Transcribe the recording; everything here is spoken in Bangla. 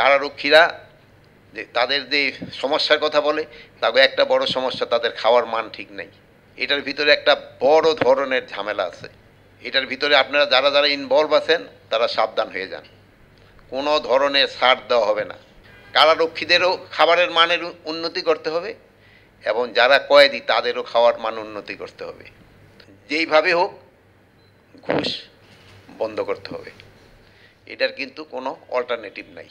কারারক্ষীরা তাদের যে সমস্যার কথা বলে তাকে একটা বড় সমস্যা তাদের খাওয়ার মান ঠিক নেই এটার ভিতরে একটা বড় ধরনের ঝামেলা আছে এটার ভিতরে আপনারা যারা যারা ইনভলভ আছেন তারা সাবধান হয়ে যান কোনো ধরনের ছাড় দেওয়া হবে না কারারক্ষীদেরও খাবারের মানের উন্নতি করতে হবে এবং যারা কয়েদি তাদেরও খাওয়ার মান উন্নতি করতে হবে যেইভাবে হোক ঘুষ বন্ধ করতে হবে এটার কিন্তু কোনো অল্টারনেটিভ নাই